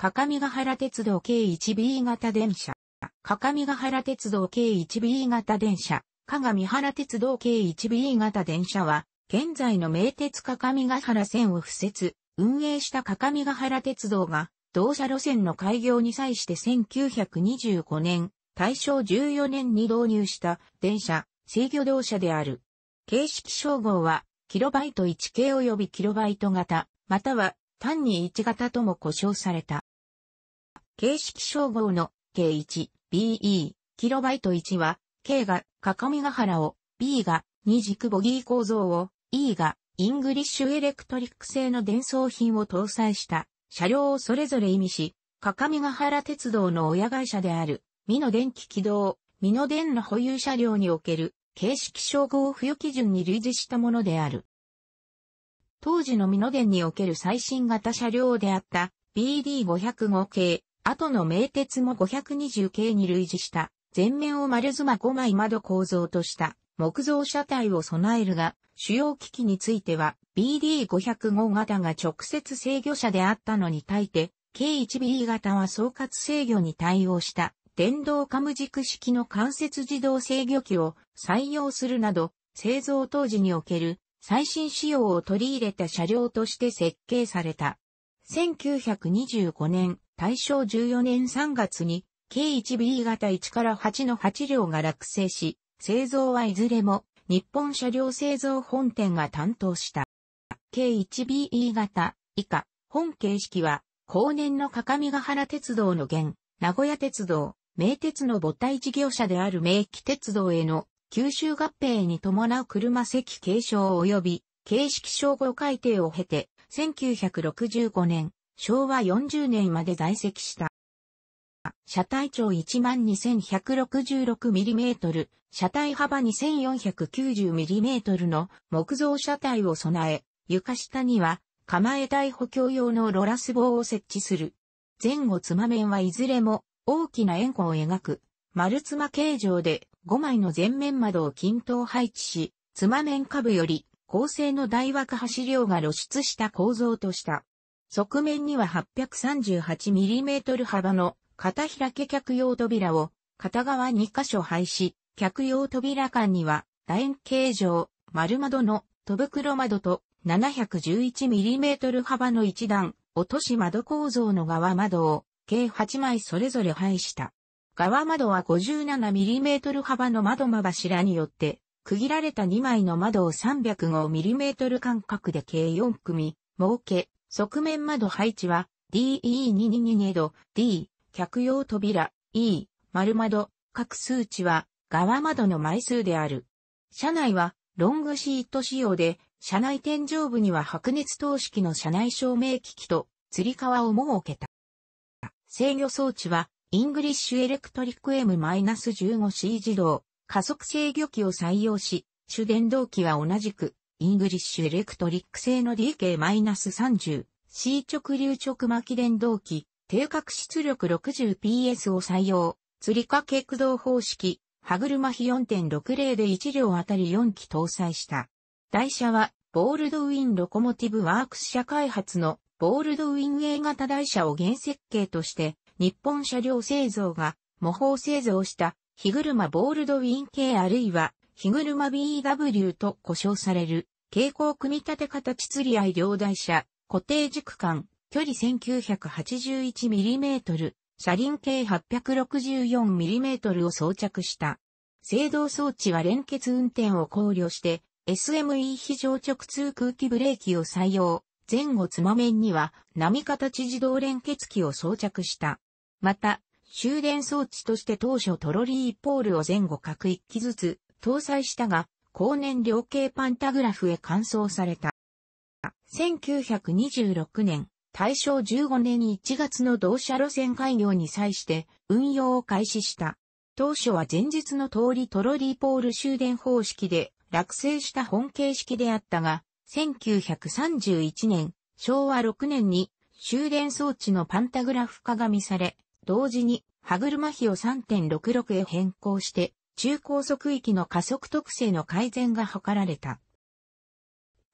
各は原鉄道計 1B 型電車。各は原鉄道計 1B 型電車。は原鉄道計 1B 型電車は、現在の名鉄各は原線を付設、運営した各は原鉄道が、同社路線の開業に際して1925年、大正14年に導入した電車、制御動車である。形式称号は、キロバイト1系及びキロバイト型、または単に1型とも呼称された。形式称号の K1、BE、キロバイト1は、K が、鏡ヶ原を、B が、二軸ボギー構造を、E が、イングリッシュエレクトリック製の伝送品を搭載した車両をそれぞれ意味し、鏡ヶ原鉄道の親会社である、美濃電気軌道、美濃電の保有車両における、形式称号付与基準に類似したものである。当時の美濃電における最新型車両であった BD505 系後の名鉄も520系に類似した、前面を丸妻5枚窓構造とした木造車体を備えるが、主要機器については BD505 型が直接制御車であったのに対して、K1B 型は総括制御に対応した電動カム軸式の関節自動制御機を採用するなど、製造当時における最新仕様を取り入れた車両として設計された。1925年、大正14年3月に、計 1B 型1から8の8両が落成し、製造はいずれも日本車両製造本店が担当した。計 1B 型以下、本形式は、後年の各務原鉄道の現、名古屋鉄道、名鉄の母体事業者である名機鉄道への九州合併に伴う車席継承及び形式称号改定を経て、1965年、昭和40年まで在籍した。車体長 12,166mm、車体幅 2,490mm の木造車体を備え、床下には構え台補強用のロラス棒を設置する。前後つま面はいずれも大きな円弧を描く丸つま形状で5枚の前面窓を均等配置し、つま面下部より高性の大枠走量が露出した構造とした。側面には 838mm 幅の片開け客用扉を片側2箇所配し、客用扉間には楕円形状、丸窓の戸袋窓と 711mm 幅の一段落とし窓構造の側窓を計8枚それぞれ配した。側窓は 57mm 幅の窓間柱によって区切られた2枚の窓を 305mm 間隔で計4組設け、側面窓配置は DE222 ド D、客用扉 E、丸窓、各数値は側窓の枚数である。車内はロングシート仕様で、車内天井部には白熱灯式の車内照明機器と釣り革を設けた。制御装置は、イングリッシュエレクトリック M-15C 自動、加速制御機を採用し、主電動機は同じく、イングリッシュエレクトリック製の DK-30、C 直流直巻電動機、定格出力 60PS を採用、釣り掛け駆動方式、歯車比4.60で1両あたり4機搭載した。台車は、ボールドウィンロコモティブワークス社開発のボールドウィン A 型台車を原設計として、日本車両製造が模倣製造した、日車ボールドウィン系あるいは日車 BW と呼称される、蛍光組み立て形釣り合い両台車、固定軸間、距離 1981mm、車輪径 864mm を装着した。制動装置は連結運転を考慮して、SME 非常直通空気ブレーキを採用。前後つま面には波形自動連結機を装着した。また、終電装置として当初トロリーポールを前後各一機ずつ搭載したが、高年量系パンタグラフへ換装された。1926年、大正15年1月の同社路線開業に際して運用を開始した。当初は前日の通りトロリーポール終電方式で落成した本形式であったが、1931年、昭和6年に終電装置のパンタグラフ化が見され、同時に歯車比を3.66へ変更して中高速域の加速特性の改善が図られた。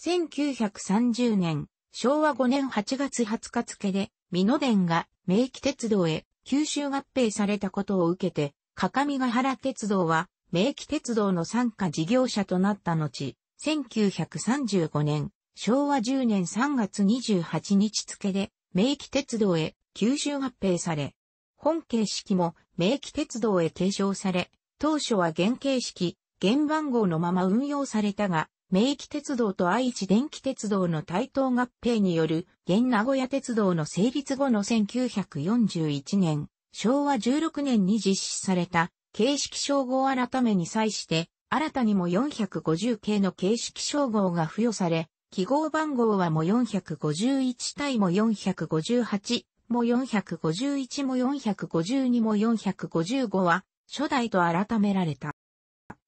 1930年、昭和5年8月20日付で、美濃電が名機鉄道へ吸収合併されたことを受けて、各務原鉄道は名機鉄道の参加事業者となった後、1935年、昭和10年3月28日付で、名機鉄道へ吸収合併され、本形式も名機鉄道へ継承され、当初は原形式、原番号のまま運用されたが、名記鉄道と愛知電気鉄道の対等合併による、現名古屋鉄道の成立後の1941年、昭和16年に実施された、形式称号改めに際して、新たにも450系の形式称号が付与され、記号番号はも451対も458、も451も452も455は、初代と改められた。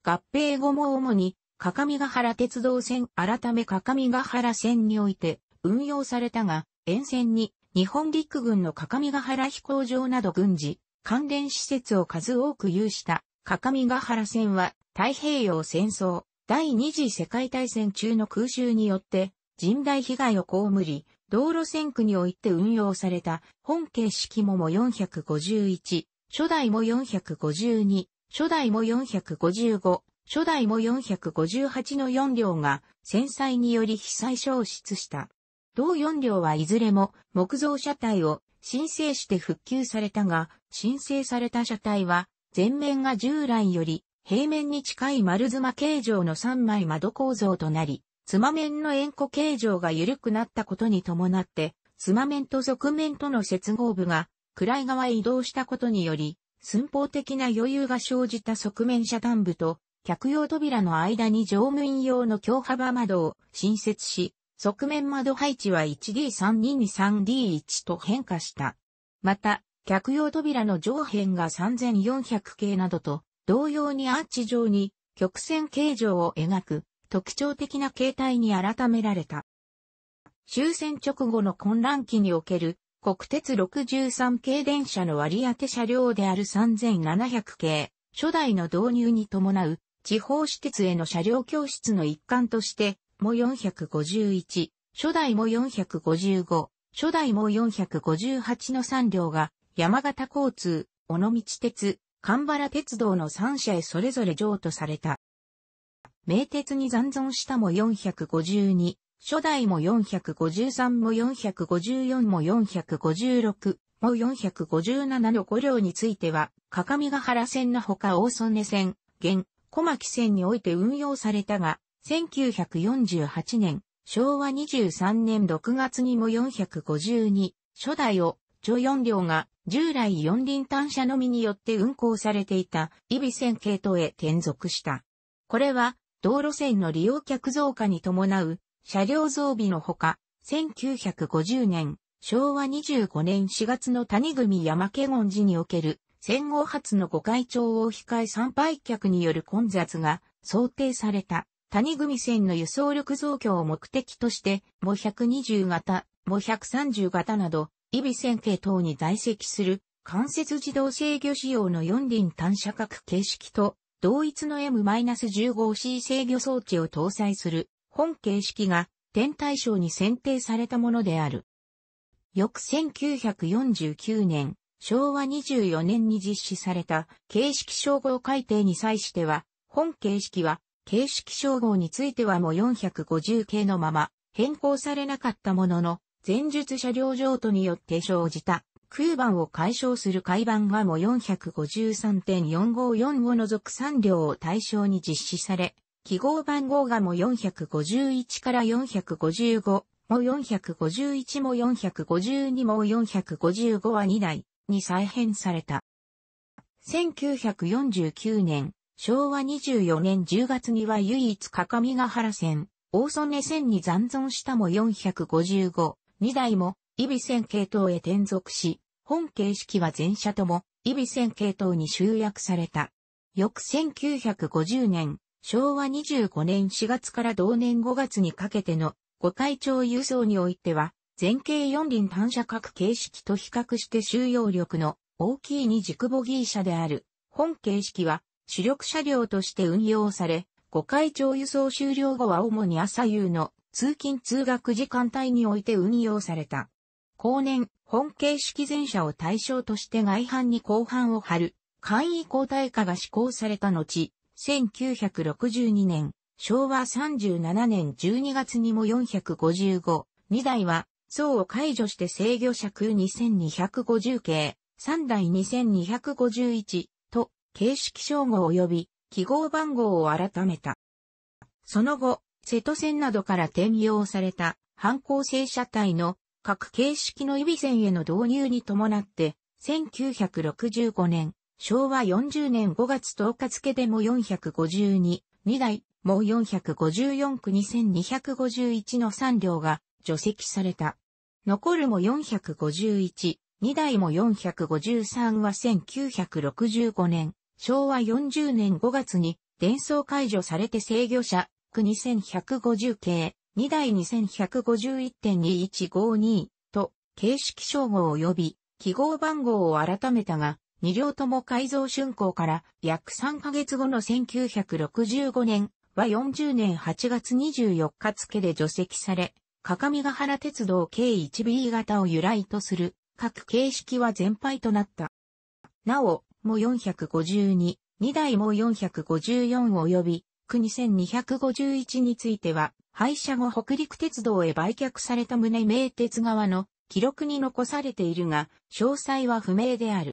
合併後も主に、鏡ヶ原鉄道線改め鏡ヶ原線において運用されたが、沿線に日本陸軍の鏡ヶ原飛行場など軍事、関連施設を数多く有した鏡ヶ原線は太平洋戦争、第二次世界大戦中の空襲によって甚大被害を被り、道路線区において運用された本形式もも451初代も452、初代も455、初代も458の4両が戦災により被災消失した。同4両はいずれも木造車体を申請して復旧されたが、申請された車体は前面が従来より平面に近い丸妻形状の3枚窓構造となり、妻面の円弧形状が緩くなったことに伴って、妻面と側面との接合部が位側へ移動したことにより、寸法的な余裕が生じた側面遮断部と、客用扉の間に乗務員用の強幅窓を新設し、側面窓配置は 1D3223D1 と変化した。また、客用扉の上辺が3400系などと、同様にアーチ上に曲線形状を描く特徴的な形態に改められた。終戦直後の混乱期における国鉄63系電車の割当車両である3700系、初代の導入に伴う、地方私鉄への車両教室の一環として、も451、初代も455、初代も458の3両が、山形交通、尾道鉄、神原鉄道の3社へそれぞれ譲渡された。名鉄に残存したも452、初代も453も454も456も457の5両については、かかみが原線のほか大曽根線、現、小牧線において運用されたが、1948年、昭和23年6月にも452、初代を、除4両が、従来四輪単車のみによって運行されていた、イビ線系統へ転属した。これは、道路線の利用客増加に伴う、車両増備のほか、1950年、昭和25年4月の谷組山家言寺における戦後初の御開帳を控え参拝客による混雑が想定された谷組線の輸送力増強を目的としても120型、も130型など、イビ線系等に在籍する関節自動制御仕様の四輪単車格形式と同一の M-15C 制御装置を搭載する本形式が天体賞に選定されたものである。翌1949年、昭和24年に実施された形式称号改定に際しては、本形式は形式称号についてはもう450系のまま変更されなかったものの、前述車両譲渡によって生じた空番を解消する改板がも453.4545の属3両を対象に実施され、記号番号がも451から455、も451も452も455は2台に再編された。1949年、昭和24年10月には唯一各ヶ原線、大曽根線に残存したも455、2台も、イビ線系統へ転属し、本形式は全車とも、イビ線系統に集約された。翌1950年、昭和25年4月から同年5月にかけての五会長輸送においては、前景四輪単車各形式と比較して収容力の大きい二軸ボギー車である、本形式は主力車両として運用され、五会長輸送終了後は主に朝夕の通勤通学時間帯において運用された。後年、本形式全車を対象として外反に後半を張る、簡易交代化が施行された後、1962年、昭和37年12月にも455、2台は、層を解除して制御車空2250系、3台2251と形式称号及び記号番号を改めた。その後、瀬戸線などから転用された反抗性車体の各形式の予備線への導入に伴って、1965年昭和40年5月10日付でも452、2代、も454区2251の3両が除籍された。残るも451、2代も453は1965年、昭和40年5月に、伝送解除されて制御者、区2150系、2代2151.2152と、形式称号及び記号番号を改めたが、二両とも改造竣工から約3ヶ月後の1965年は40年8月24日付で除籍され、各ヶ原鉄道計 1B 型を由来とする各形式は全廃となった。なお、も452、2台も454及び、2 2 5 1については、廃車後北陸鉄道へ売却された旨名鉄側の記録に残されているが、詳細は不明である。